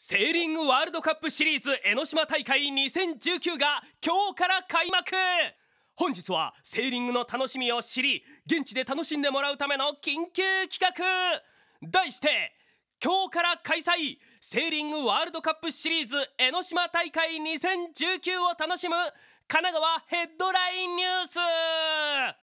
セーリングワールドカップシリーズ江ノ島大会2019が今日から開幕本日はセーリングの楽しみを知り現地で楽しんでもらうための緊急企画題して今日から開催セーリングワールドカップシリーズ江ノ島大会2019を楽しむ神奈川ヘッドラインニュース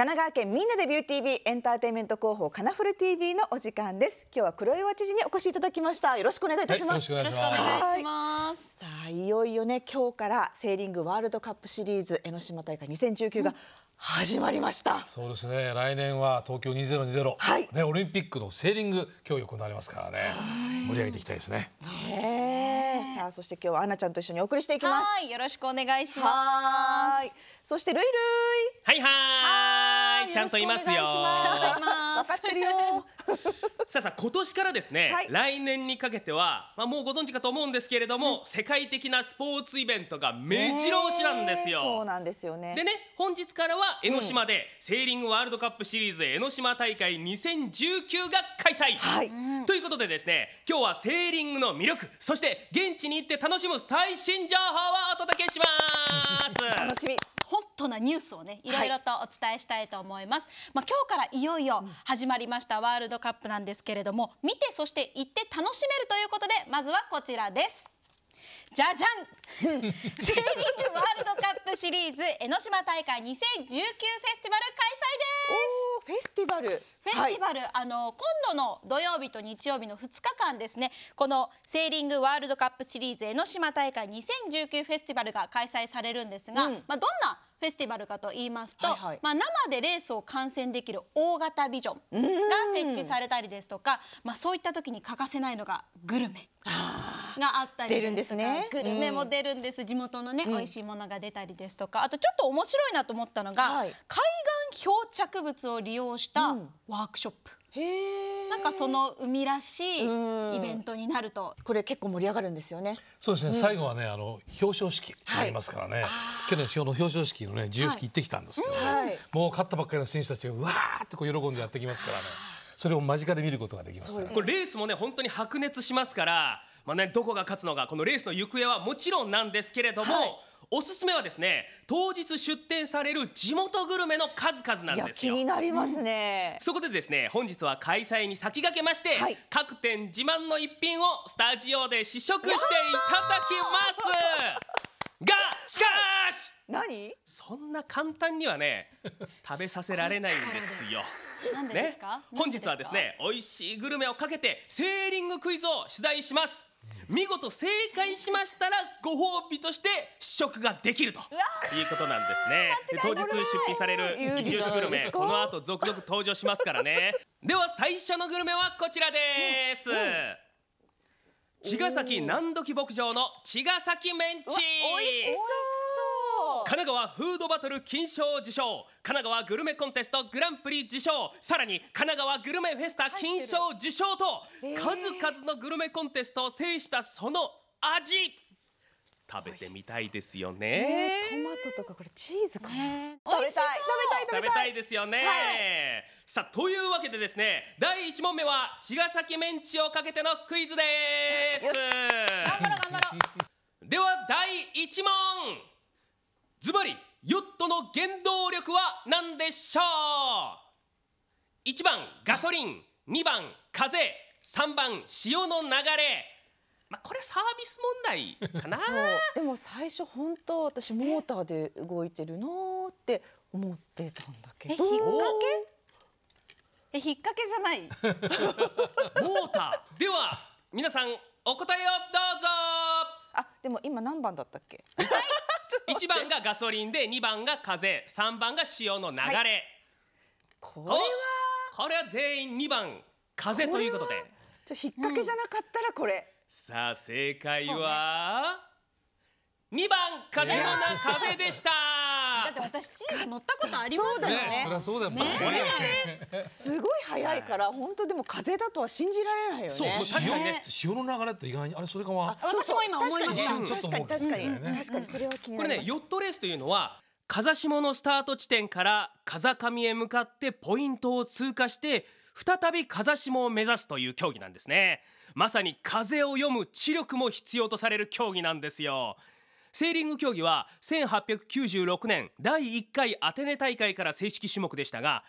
神奈川県みんなでビュー TV エンターテイメント広報カナフル TV のお時間です今日は黒岩知事にお越しいただきましたよろしくお願いいたします、はい、よろしくお願いしますさあいよいよね今日からセーリングワールドカップシリーズ江ノ島大会2019が、うん始まりましたそうですね来年は東京2020、はい、ね、オリンピックのセーリング競技行われますからね盛り上げていきたいですねそうですねさあそして今日はアナちゃんと一緒にお送りしていきますよろしくお願いしますそしてルイルイはいはいちゃんといますよ。分かってるよ。さあさあ今年からですね、はい、来年にかけては、まあ、もうご存知かと思うんですけれども、うん、世界的なスポーツイベントが目白押しなんですよ。そうなんですよねでね本日からは江ノ島で、セーリングワールドカップシリーズ江ノ島大会2019が開催、はい、ということでですね今日はセーリングの魅力そして現地に行って楽しむ最新情報をお届けします。楽しみホットなニュースをねいろいろとお伝えしたいと思います、まあ、今日からいよいよ始まりましたワールドカップなんですけれども見てそして行って楽しめるということでまずはこちらですじゃじゃん セーリングワールドカップシリーズ江ノ島大会2019フェスティバル開催ですフェスティバルフェスティバル、はい、あの今度の土曜日と日曜日の2日間ですねこのセーリングワールドカップシリーズ江ノ島大会2019フェスティバルが開催されるんですが、うん、まあ、どんなフェスティバルかと言いますと、はいはい、まあ、生でレースを観戦できる大型ビジョンが設置されたりですとか、まあ、そういった時に欠かせないのがグルメがあったりですとか、ね、グルメも出るんです、うん、地元のね美味しいものが出たりですとかあとちょっと面白いなと思ったのが、はい、海岸漂着物を利用したワークショップ。へなんかその海らしいイベントになるとこれ結構盛り上がるんですよねそうですね、うん、最後はねあの表彰式ありますからね、はい、去年の表彰式のね自由式行ってきたんですけど、ねはい、もう勝ったばっかりの選手たちがうわーってこう喜んでやってきますからねそれを間近で見ることができます、ね、これレースもね本当に白熱しますからまあねどこが勝つのかこのレースの行方はもちろんなんですけれども、はいおすすめはですね当日出店される地元グルメの数々なんですよ気になりますね、うん、そこでですね本日は開催に先駆けまして、はい、各店自慢の一品をスタジオで試食していただきますがしかし何そんな簡単にはね食べさせられないんですよ。ですね、本日はですね美味しいグルメをかけてセーリングクイズを取材します見事正解しましたらご褒美として試食ができるということなんですね 当日出品される一押しグルメこの後続々登場しますからね では最初のグルメはこちらです、うんうん茅ヶ崎何時牧場の茅ヶ崎メンチしそう神奈川フードバトル金賞受賞神奈川グルメコンテストグランプリ受賞さらに神奈川グルメフェスタ金賞受賞と数々のグルメコンテストを制したその味食べてみたいですよね、えー、トマトとかこれチーズかな、ね、食べたい食べたい食べたいですよね、はい、さあというわけでですね第1問目は茅ヶ崎メンチをかけてのクイズです頑張ろう頑張ろうでは第1問ズバリヨットの原動力は何でしょう1番ガソリン2番風3番潮の流れまあ、これサービス問題かな でも最初本当私モーターで動いてるのって思ってたんだけどえ引っ掛けえ引っ掛けじゃない モーターでは皆さんお答えをどうぞあでも今何番だったっけ 一番がガソリンで二番が風三番が潮の流れ、はい、これはこれは全員二番風ということでちょ引っ掛けじゃなかったらこれ、うん、さあ正解は、二番風のな風でしたって私7時に乗ったことありますよね。そりゃそうだよね。すごい早いから本当でも風だとは信じられないよね。そう確かにね潮の流れって意外にあれそれかも。私も今思いました。確かに確かに確かにそれは気になる。これねヨットレースというのは風下のスタート地点から風上へ向かってポイントを通過して再び風下を目指すという競技なんですねまさに風を読む知力も必要とされる競技なんですよセーリング競技は1896年第1回アテネ大会から正式種目でしたが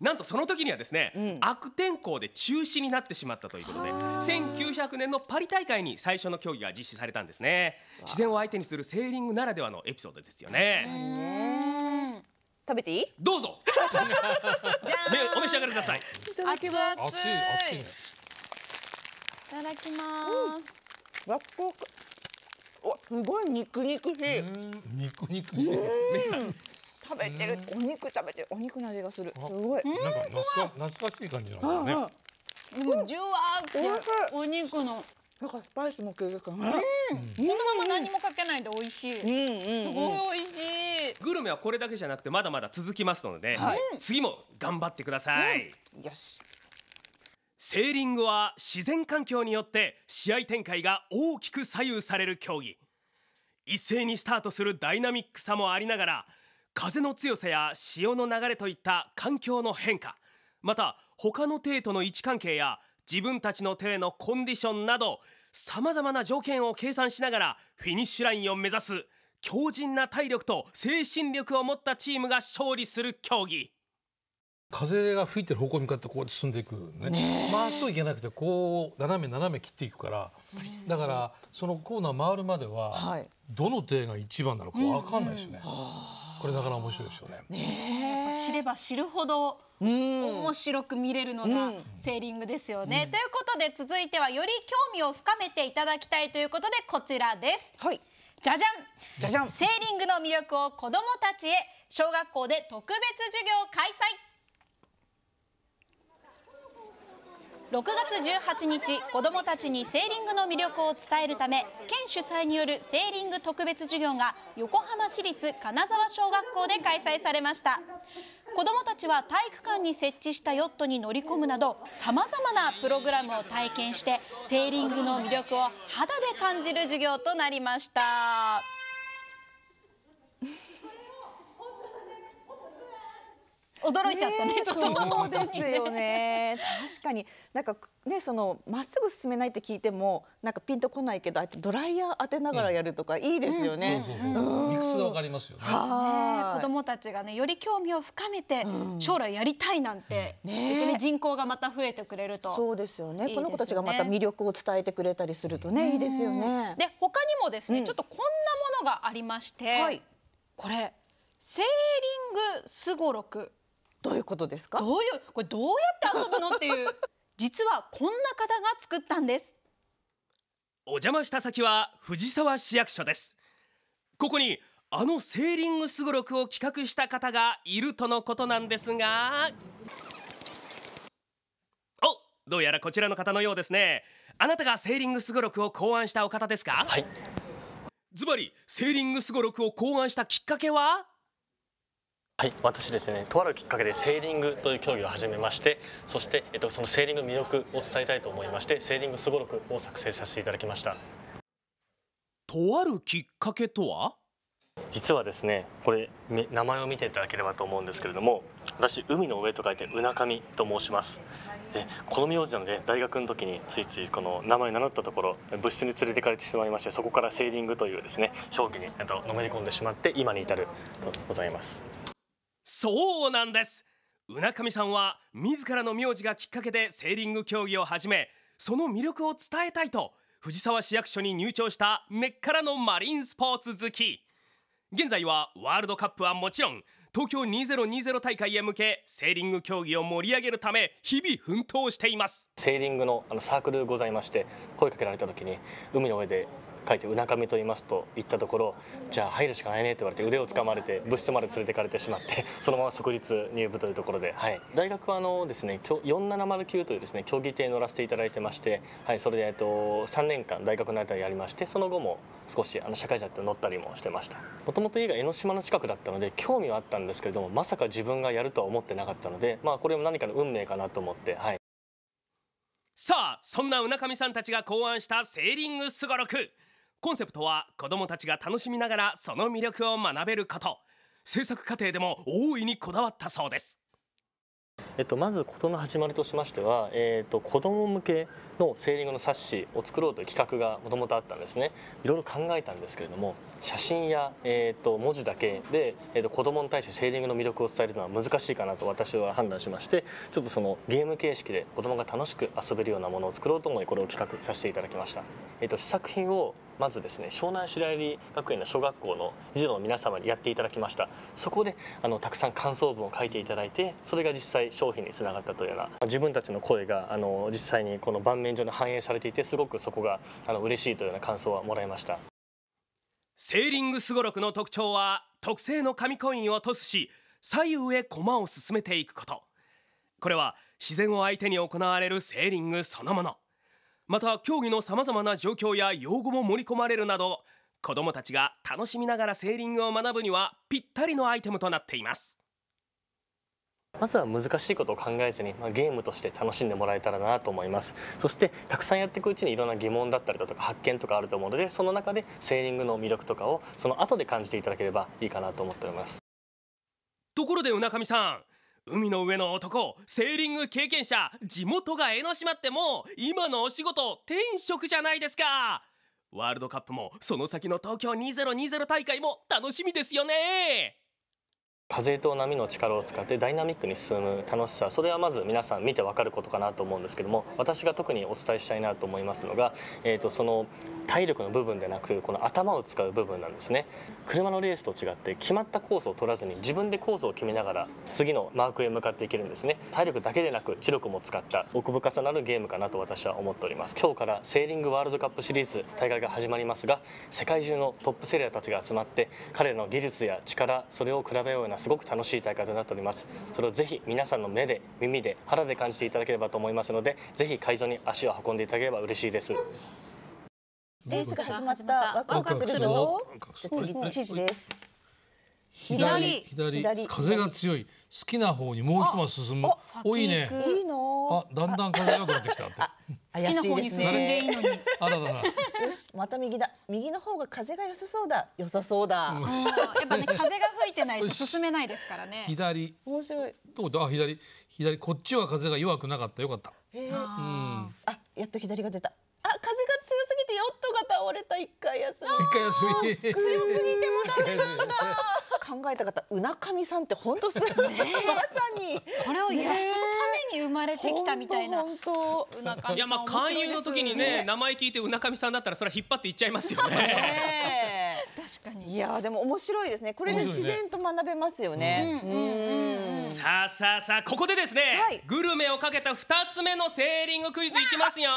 なんとその時にはですね、うん、悪天候で中止になってしまったということで1900年のパリ大会に最初の競技が実施されたんですね自然を相手にするセーリングならではのエピソードですよね食べていいどうぞお召し上がりくださいいただきますいただきます、うんすごい肉肉しい。肉肉しい。食べてる、お肉食べてる、お肉の味がする。すごい。なんか懐か懐かしい感じなんでね。でもジュワーってお肉の。なんかスパイスも効いてくる。このまま何もかけないで美味しい。すごい美味しい。グルメはこれだけじゃなくてまだまだ続きますので、はい、次も頑張ってください。よし。セーリングは自然環境によって試合展開が大きく左右される競技一斉にスタートするダイナミックさもありながら風の強さや潮の流れといった環境の変化また他の艇との位置関係や自分たちの艇のコンディションなどさまざまな条件を計算しながらフィニッシュラインを目指す強靭な体力と精神力を持ったチームが勝利する競技。風が吹いてる方向に向かってこう進んでいくねまっすぐ行けなくてこう斜め斜め切っていくからだからそのコーナー回るまではどの手が一番なのかわかんないですよね、これなかなか面白いですよね。ね知れば知るほど面白く見れるのがセーリングですよね。ということで続いてはより興味を深めていただきたいということでこちらです。はいじゃじゃんじゃじゃんセーリングの魅力を子どもたちへ小学校で特別授業開催6月18日子どもたちにセーリングの魅力を伝えるため県主催によるセーリング特別授業が横浜市立金沢小学校で開催されました子どもたちは体育館に設置したヨットに乗り込むなどさまざまなプログラムを体験してセーリングの魅力を肌で感じる授業となりました。驚いちゃったねちょっとそうですよね確かになんかねそのまっすぐ進めないって聞いてもなんかピンとこないけどドライヤー当てながらやるとか、うん、いいですよね、理屈がわかりますよね子供たちがねより興味を深めて、将来やりたいなんて、ね、人口がまた増えてくれるとそうですよね、この子たちがまた魅力を伝えてくれたりするとね、うん、いいですよねで他にもですね、ちょっとこんなものがありまして、はい、これセーリングすごろくどういうことですかどういうこれどうやって遊ぶのっていう 実はこんな方が作ったんですお邪魔した先は藤沢市役所ですここにあのセーリングすごろくを企画した方がいるとのことなんですがおどうやらこちらの方のようですねあなたがセーリングすごろくを考案したお方ですかはいズバリセーリングすごろくを考案したきっかけははい、私ですね、とあるきっかけでセーリングという競技を始めまして、そして、えっと、そのセーリングの魅力を伝えたいと思いまして、セーリングすごろくを作成させていただきました。とあるきっかけとは実はですね、これ名前を見ていただければと思うんですけれども、私海の上と書いてうなかみと申します。でこの名字なので大学の時についついこの名前を名乗ったところ物質に連れてかれてしまいましてそこからセーリングというですね表記にのめり込んでしまって今に至るとございます。そうなんです海上さんは自らの名字がきっかけでセーリング競技を始めその魅力を伝えたいと藤沢市役所に入庁した根っからのマリンスポーツ好き現在はワールドカップはもちろん東京2020大会へ向けセーリング競技を盛り上げるため日々奮闘していますセーリングのあのサークルございまして声かけられた時に海の上で書いて「うなかみと言います」と言ったところ「じゃあ入るしかないね」って言われて腕をつかまれて部室まで連れてかれてしまって そのまま即日入部というところで、はい、大学はあのですね4709というですね競技艇に乗らせていただいてまして、はい、それで、えっと、3年間大学の間やりましてその後も少しあの社会人って乗ったりもしてましたもともと家が江ノ島の近くだったので興味はあったんですけれどもまさか自分がやるとは思ってなかったので、まあ、これも何かの運命かなと思って、はい、さあそんなうなかみさんたちが考案したセーリングすごろくコンセプトは子どもたちが楽しみながらその魅力を学べること制作過程でも大いにこだわったそうですえっと、まず事の始まりとしましては、えっと、子ども向けのセーリングの冊子を作ろうという企画がもともとあったんですねいろいろ考えたんですけれども写真や、えっと、文字だけで、えっと、子どもに対してセーリングの魅力を伝えるのは難しいかなと私は判断しましてちょっとそのゲーム形式で子どもが楽しく遊べるようなものを作ろうと思いこれを企画させていただきました。えっと、試作品をまずですね湘南白百合学園の小学校の児童の皆様にやっていただきましたそこであのたくさん感想文を書いていただいてそれが実際小商品につながったというような自分たちの声があの実際にこの盤面上に反映されていてすごくそこがあの嬉しいというような感想はもらいましたセーリングすごろくの特徴は特製の紙コインをトスし左右へ駒を進めていくことこれは自然を相手に行われるセーリングそのものまた競技のさまざまな状況や用語も盛り込まれるなど子どもたちが楽しみながらセーリングを学ぶにはぴったりのアイテムとなっていますまずは難しいことを考えずに、まあ、ゲームとして楽しんでもらえたらなと思いますそしてたくさんやっていくうちにいろんな疑問だったりだとか発見とかあると思うのでその中でセーリングの魅力とかをその後で感じていただければいいかなと思っておりますところで宇上さん海の上の男セーリング経験者地元が江ノ島ってもう今のお仕事転職じゃないですかワールドカップもその先の東京2020大会も楽しみですよね風と波の力を使ってダイナミックに進む楽しさそれはまず皆さん見て分かることかなと思うんですけども私が特にお伝えしたいなと思いますのが、えーと、その体力の部分でなくこの頭を使う部分なんですね車のレースと違って決まったコースを取らずに自分でコースを決めながら次のマークへ向かっていけるんですね体力だけでなく知力も使った奥深さのあるゲームかなと私は思っております今日からセーリングワールドカップシリーズ大会が始まりますが世界中のトップセーラーたちが集まって彼らの技術や力それを比べようようなすごく楽しい大会となっておりますそれをぜひ皆さんの目で耳で肌で感じていただければと思いますのでぜひ会場に足を運んでいただければ嬉しいですレースが始まったワクワクするぞじゃ次知事です左左風が強い好きな方にもう一マス進む多いいねあだんだん風が良くなってきたって好きな方に進んでいいのにあらららよしまた右だ右の方が風が良さそうだ良さそうだ、うん、やっぱね 風が吹いてないと進めないですからね左面白いどこあ左左こっちは風が弱くなかったよかった、えうん、あやっと左が出たあ風が夫が倒れた一回休み。一回休み。強すぎてもダメなんだ。考えた方、うなかみさんって本当すね。まさに。これをやるために生まれてきたみたいな。本当。うなかみさん。いや、まあ、勧誘の時にね、名前聞いて、うなかみさんだったら、それは引っ張っていっちゃいますよね。確かに。いや、でも面白いですね。これで自然と学べますよね。うん。さあ、さあ、さあ、ここでですね。グルメをかけた二つ目のセーリングクイズいきますよ。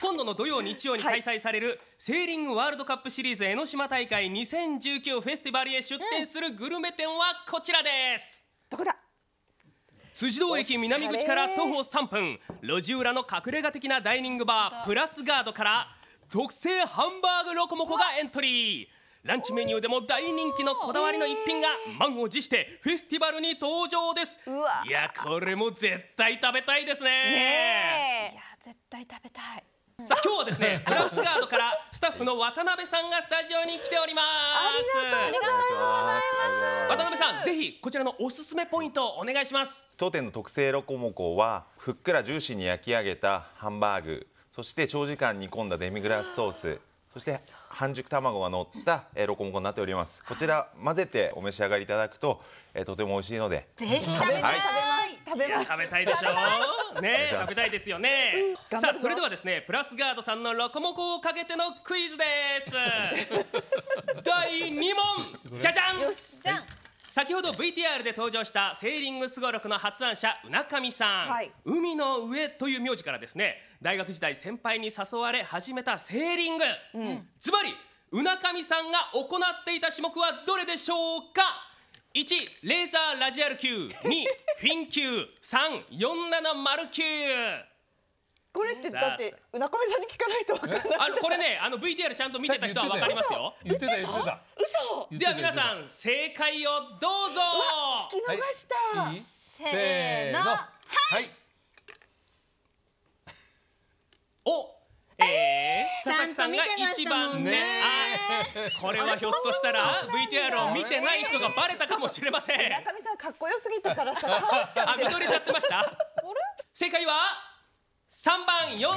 今度の土曜日曜に開催される、セーリングワールドカップシリーズ江ノ島大会2019フェスティバルへ出店するグルメ店はこちらです、どこだ辻堂駅南口から徒歩3分路地裏の隠れ家的なダイニングバープラスガードから特製ハンバーグロコモコがエントリーランチメニューでも大人気のこだわりの一品が満を持してフェスティバルに登場ですいやこれも絶対食べたいですねねいや絶対食べたいさあ今日はですね、フランスガードからスタッフの渡辺さんがスタジオに来ております。渡辺さん、ぜひこちらのおすすめポイントをお願いします。当店の特製ロコモコはふっくらジューシーに焼き上げたハンバーグ、そして長時間煮込んだデミグラスソース。そして半熟卵が乗ったロコモコになっております。こちら混ぜてお召し上がりいただくと、えとても美味しいので。ぜひ食べて、はい、食べます。食べます食べたいでしょうね食べたいですよね、さあそれではですねプラスガードさんのロコモコをかけてのクイズです 第2問じゃじゃんよしじゃん、はい先ほど VTR で登場したセーリングすごろくの発案者浦上さん、はい、海の上という名字からですね大学時代先輩に誘われ始めたセーリング、うん、つまり浦上さんが行っていた種目はどれでしょうか一レーザーラジアル球二フィン三四七マル球これってだって中村さんに聞かないとわかんないあこれねあの VTR ちゃんと見てた人はわかりますよ言ってた言ってた嘘では皆さん正解をどうぞ聞き逃した、はい、せーのはい、はい、おえー、佐々木さんが一番ねこれはひょっとしたら VTR を見てない人がバレたかもしれません村上さんかっこよすぎたからさあ見とれちゃってました正解は三番4 7 0九です、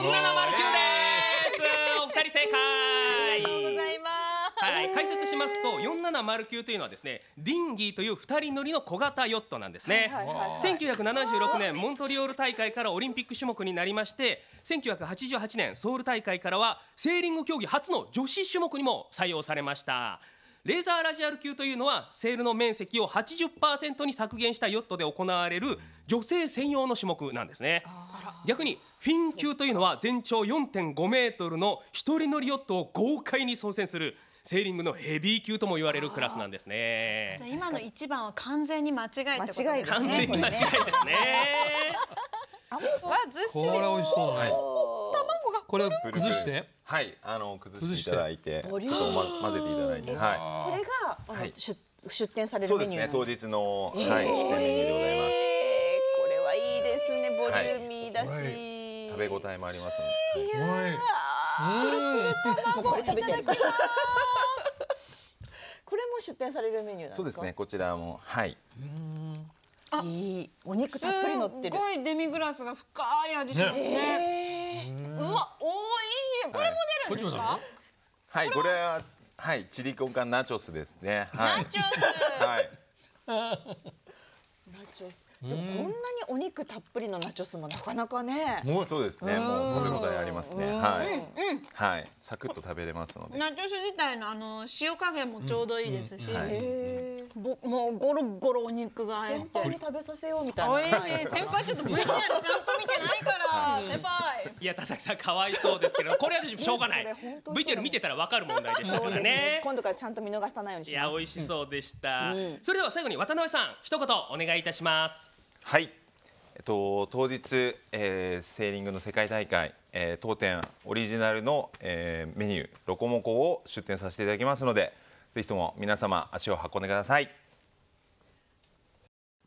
お二人正解ありがとうございますはい、解説しますと4709というのはですねディンギーという2人乗りの小型ヨットなんですね、はいはいはいはい、1976年モントリオール大会からオリンピック種目になりまして1988年ソウル大会からはセーリング競技初の女子種目にも採用されましたレーザーラジアル級というのはセールの面積を80%に削減したヨットで行われる女性専用の種目なんですね逆にフィン級というのは全長4.5メートルの1人乗りヨットを豪快に操船するセーリングのヘビー級とも言われるクラスなんですね。じゃ今の一番は完全に間違いってことですね。完全に間違いですね。あ、ずっしり。これ美味しそう卵がこれ崩して。はい、あの崩していただいて、ちょっと混ぜていただいて、はい。これがあの出出店されるメニュー。当日のはい出店メニューでございます。これはいいですね、ボリューミーだし。食べ応えもありますね。いやー、プルプル卵いただきます。も出店されるメニューなんですか。そうですね。こちらもはい。あ、いいお肉たっぷり乗ってる。すごいデミグラスが深い味しますね。えー、うわ、おいこれも出るんですか。はい、これははいチリコンカンナチョスですね。はい、ナチョス。はい。ナチョス。でもこんなにお肉たっぷりのナチョスもなかなかね。うそうですね。もう食べ応えありますね。はい。はい。サクッと食べれますので。ナチョス自体のあの塩加減もちょうどいいですし。ぼもうゴロゴロお肉が先輩に食べさせようみたいな。美味しい。先輩ちょっと VTR ちゃんと見てないから。先輩。いや田崎さんかわいそうですけど、これはしょうがない。VTR 見てたらわかる問題でしたからね。今度からちゃんと見逃さないようにします。いや美味しそうでした。それでは最後に渡辺さん一言お願い。いいたします。はい。えっと当日、えー、セーリングの世界大会、えー、当店オリジナルの、えー、メニューロコモコを出店させていただきますので、ぜひとも皆様足を運んでください。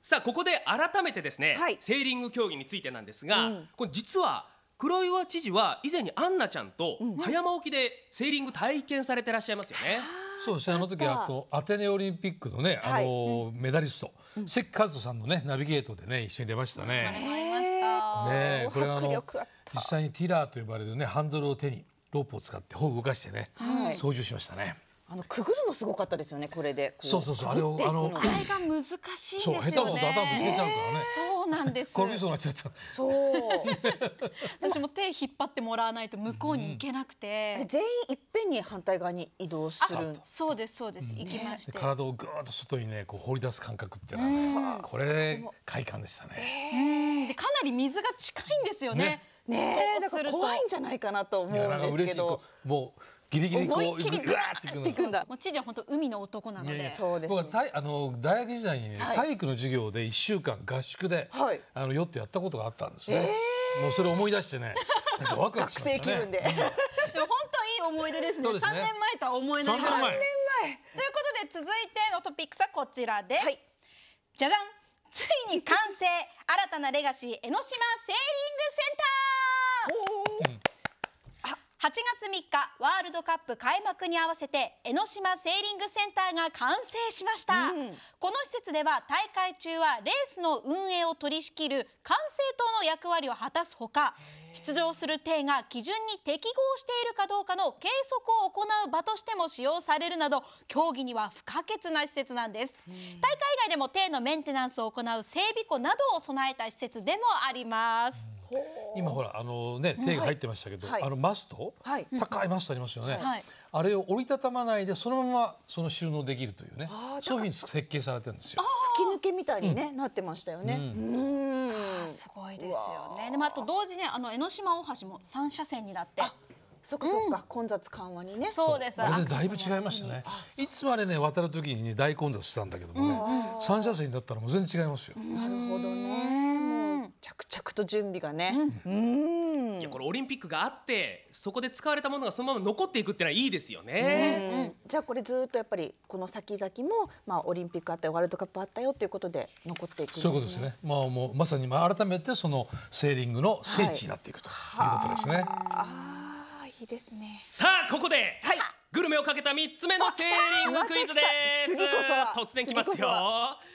さあここで改めてですね、はい、セーリング競技についてなんですが、うん、これ実は黒岩知事は以前にアンナちゃんと早山沖でセーリング体験されてらっしゃいますよね。そうですねあの時はこうアテネオリンピックのね、あのメダリスト、関和人さんのねナビゲートでね一緒に出ましたね。ねこれはあの実際にティラーと呼ばれるねハンドルを手にロープを使って帆を動かしてね、操縦しましたね。あのくぐるのすごかったですよね、これで。そうそうそう、あれを、あの、あれが難しいですよね。そう、下手すると頭ぶつけちゃうからね。そうなんです。転びそうなっちゃった。そう。私も手引っ張ってもらわないと、向こうに行けなくて。全員いっぺんに反対側に移動する。そうです、そうです、行きまして。体をぐーっと外にね、こう放り出す感覚ってのは、これ、快感でしたね。で、かなり水が近いんですよね。ね、だから怖いんじゃないかなと思うんですけど。もう。ギリギリこうりワーっていくんだもう知事は本当海の男なので僕はたいあの大学時代に、体育の授業で一週間合宿で、はい、あのよってやったことがあったんですね、もうそれ思い出してねワクワクしましたね学生気分で、でも本当いい思い出ですね三、3年前とは思えない三年前ということで続いてのトピックスはこちらです、じゃじゃんついに完成新たなレガシー江ノ島セーリングセンター8月3日ワールドカップ開幕に合わせて江ノ島セーリングセンターが完成しました、うん、この施設では大会中はレースの運営を取り仕切る管制塔の役割を果たすほか出場する艇が基準に適合しているかどうかの計測を行う場としても使用されるなど競技には不可欠な施設なんです、うん、大会以外でも艇のメンテナンスを行う整備庫などを備えた施設でもあります、うん今ほらあのね手が入ってましたけど、あのマスト、はい、高いマストありますよね、はい、あれを折りたたまないでそのままその収納できるというねそういうう設計されてるんですよ。吹き抜けみたいにね、なってましたよね。うんすごいですよね。でもあと同時にあの江ノ島大橋も三車線になって。そっかそっか、うん、混雑緩和にね。そうです。あれだいぶ違いましたね。いつまでね渡る時にね大混雑したんだけどもね、三車線だったらもう全然違いますよ。なるほどね。着々と準備がね、うん、いやこれオリンピックがあってそこで使われたものがそのまま残っていくっていうのはいいですよね、うん、じゃあこれずっとやっぱりこの先々も、まあ、オリンピックあったよワールドカップあったよということで残っていく、ね、そういうことですね、まあ、もうまさに改めてそのセーリングの聖地になっていくということですね。はい、ああいいですねさあここで、はい、グルメをかけた3つ目のセーリングクイズです突然きますよ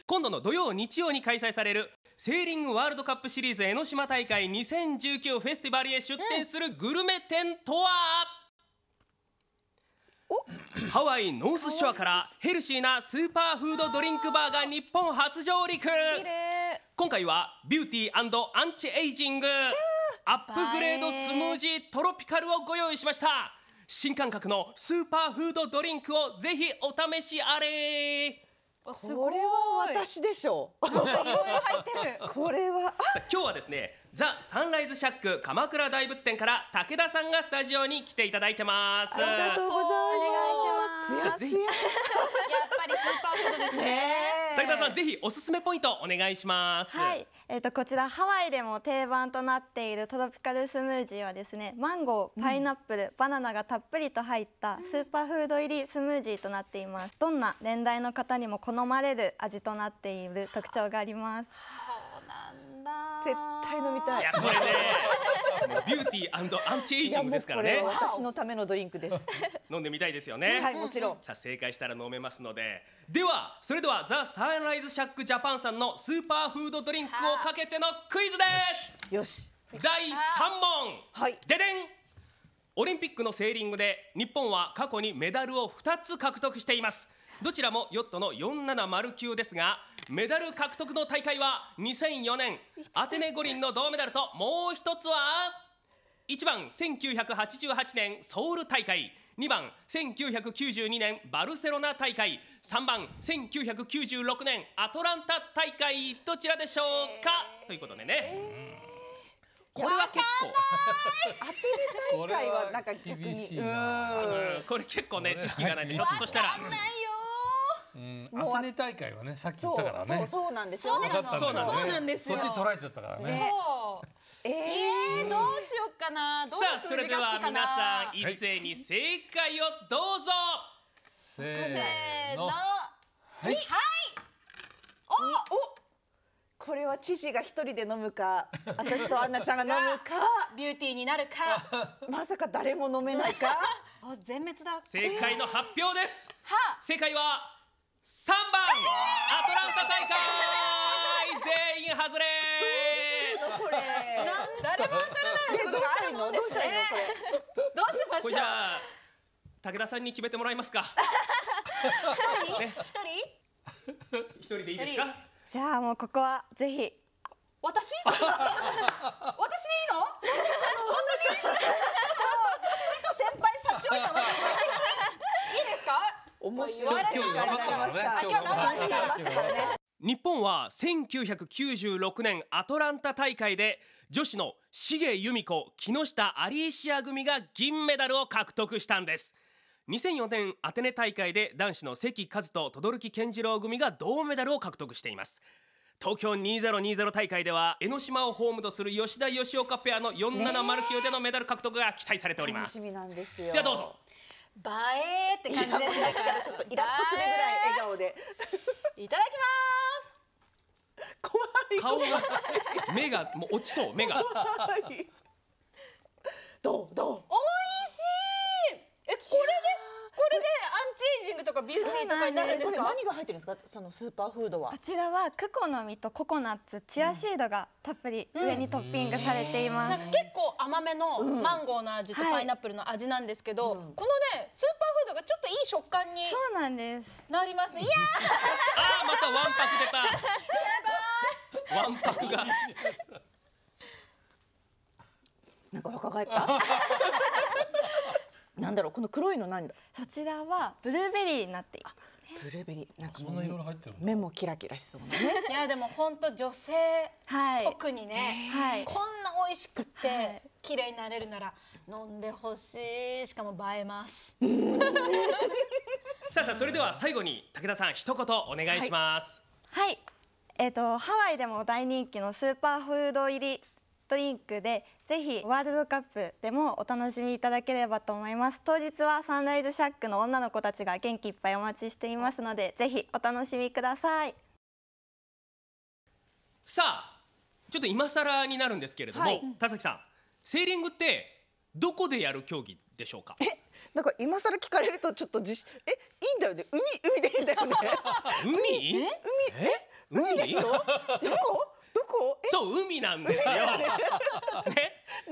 今度の土曜日曜に開催されるセーリングワールドカップシリーズ江ノ島大会2019フェスティバルへ出店するグルメ店とは、うん、ハワイノースショアからヘルシーなスーパーフードドリンクバーが日本初上陸今回はビューティーアンチエイジングアップグレードスムージートロピカルをご用意しました新感覚のスーパーフードドリンクをぜひお試しあれこれは私でしょう。これは。さあ今日はですね、ザサンライズシャック鎌倉大仏展から武田さんがスタジオに来ていただいてます。ありがとうございます。お願いします。やっぱりスーパーフードですね。ね武田さんぜひおすすめポイントお願いします。はい、えっ、ー、とこちらハワイでも定番となっているトロピカルスムージーはですね、マンゴー、パイナップル、バナナがたっぷりと入ったスーパーフード入りスムージーとなっています。どんな年代の方にも好まれる味となっている特徴があります。そうなんだ。絶対飲みたい。いやこれね。ビューティーアンチエイジングですからね。私のためのドリンクです。飲んでみたいですよね。はい、もちろん。さあ、正解したら飲めますので。では、それでは、ザ・サンライズ・シャック・ジャパンさんのスーパーフードドリンクをかけてのクイズです。よし。第3問。はい。ででん。オリンピックのセーリングで日本は過去にメダルを2つ獲得していますどちらもヨットの470級ですがメダル獲得の大会は2004年アテネ五輪の銅メダルともう一つは1番1988年ソウル大会2番1992年バルセロナ大会3番1996年アトランタ大会どちらでしょうか、えー、ということでね。えーこれは結構当てる大会はなんか厳しいな、うん、これ結構ね知識がないんでひょっとしたらアテネ大会はねさっき言ったからねそうなんですよねそうなんですよそっち取られちゃったからねえー、どうしようかなどう数字が好きかなさあそれでは皆さん一斉に正解をどうぞ、せーのはい、おおこれは知事が一人で飲むか私とアンナちゃんが飲むか ビューティーになるか まさか誰も飲めないか 全滅だ正解の発表です、は正解は三番アトランタ大会全員外れこれ誰も当たらないどうしたらいいのどうしたらいいのどうしましょうじゃあ武田さんに決めてもらいますか一人一人一人でいいですかじゃあもうここはぜひ私私でいいの本当にずっと先輩差し置いた私いいですか面白い。今日頑張ったからね。今日頑張ったね。日本は1996年アトランタ大会で女子の重由美子木下アリーシア組が銀メダルを獲得したんです2004年アテネ大会で男子の関和人轟健次郎組が銅メダルを獲得しています東京2020大会では江ノ島をホームとする吉田吉岡ペアの4709でのメダル獲得が期待されております、ね、ではどうぞ映えって感じですだからちょっとイラッとするぐらい笑顔でいただきます怖い顔が目がもう落ちそう目がどうどう美味しいえこれでエイジングとかビューティーとかになるんですか何が入ってるんですかそのスーパーフードはこちらはクコの実とココナッツチアシードがたっぷり上にトッピングされています、うんうん、結構甘めのマンゴーの味とパイナップルの味なんですけど、はい、このねスーパーフードがちょっといい食感にそうなんですなりますねいやあーまたワンパク出たやばいワンパクがなんか若返った。だろうこの黒いのなんだそちらはブルーベリーになっていますブルーベリーなんかそんな色入ってる目もキラキラしそうね いやでも本当女性、はい、特にね、はい、こんな美味しくって、綺麗になれるなら飲んでほしいしかも映えます さあさあそれでは最後に武田さん一言お願いしますはい、はい、えっ、ー、とハワイでも大人気のスーパーフード入りドリンクでぜひワールドカップでもお楽しみいただければと思います当日はサンライズシャックの女の子たちが元気いっぱいお待ちしていますのでぜひお楽しみくださいさあちょっと今更になるんですけれども、はい、田崎さんセーリングってどこでやる競技でしょうかえなんか今更聞かれるとちょっとじえいいんだよね海海でいいんだよね 海え海え海でしょどこどこそう海なんですよ。ね、な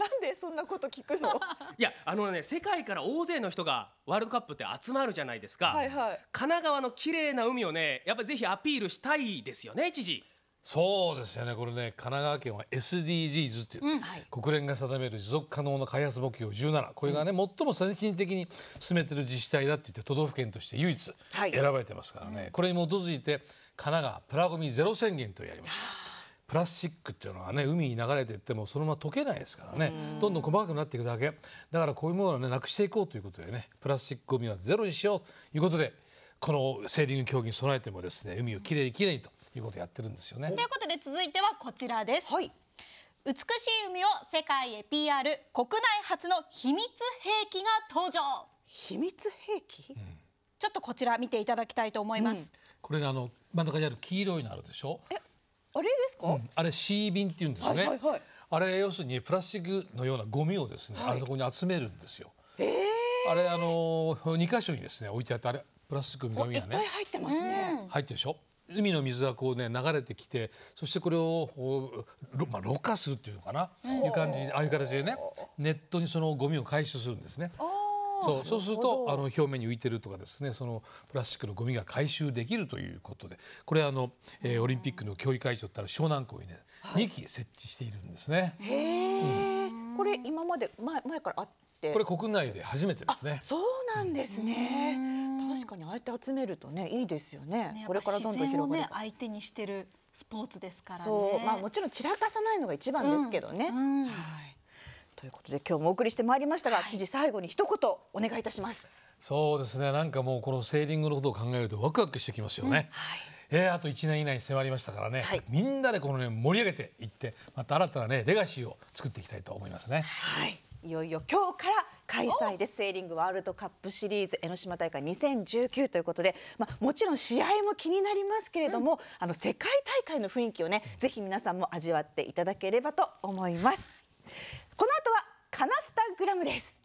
んでそんなこと聞くの いやあのね世界から大勢の人がワールドカップって集まるじゃないですか、はいはい、神奈川の綺麗な海をねやっぱりぜひアピールしたいですよね知事。そうですよねこれね神奈川県は SDGs っていう、うん国連が定める持続可能な開発目標17これがね、うん、最も先進的に進めてる自治体だって言って都道府県として唯一選ばれてますからね、はい、これに基づいて神奈川プラゴミゼロ宣言とやりました。プラスチックっていうのはね海に流れていってもそのまま溶けないですからねどんどん細かくなっていくだけだからこういうものはねなくしていこうということでねプラスチックゴミはゼロにしようということでこのセーリング競技に備えてもですね海をきれいきれいにということをやってるんですよね。ということで続いてはこちらです。はい美しい海を世界へ PR 国内初の秘密兵器が登場秘密兵器、うん、ちょっとこちら見ていただきたいと思います、うん、これあの真ん中にある黄色いのあるでしょあれですか、うん、あれビンって言うんですね、はいはいはい、あれ要するにプラスチックのようなゴミをですね、はい、あれそこに集めるんですよ、えー、あれあの二箇所にですね置いてあってあれプラスチックのゴミがね入ってますね入ってるでしょ海の水がこうね流れてきてそしてこれをまあ、ろ過するっていうのかな、うん、いう感じああいう形でねネットにそのゴミを回収するんですね。そうそうするとあの表面に浮いてるとかですねそのプラスチックのゴミが回収できるということでこれあの、えー、オリンピックの競技会場ってある湘南港にね、はい、2基設置しているんですね。うん、これ今まで前前からあってこれ国内で初めてですね。そうなんですね。確かにああやって集めるとねいいですよね。ねこれからどんどん広がる。ね、相手にしてるスポーツですからね。まあもちろん散らかさないのが一番ですけどね。うんうん、はい。ということで今日もお送りしてまいりましたが、知事最後に一言お願いいたしますそうですねなんかもうこのセーリングのことを考えるとワクワクしてきますよね、うんはいえー、あと1年以内に迫りましたからね、はい、みんなでこの、ね、盛り上げていってまた新たな、ね、レガシーを作っていきたいと思いますね。はいいよいよ今日から開催ですセーリングワールドカップシリーズ江ノ島大会2019ということで、まあ、もちろん試合も気になりますけれども、うん、あの世界大会の雰囲気をねぜひ皆さんも味わっていただければと思います。このあとは「カナスタグラム」です。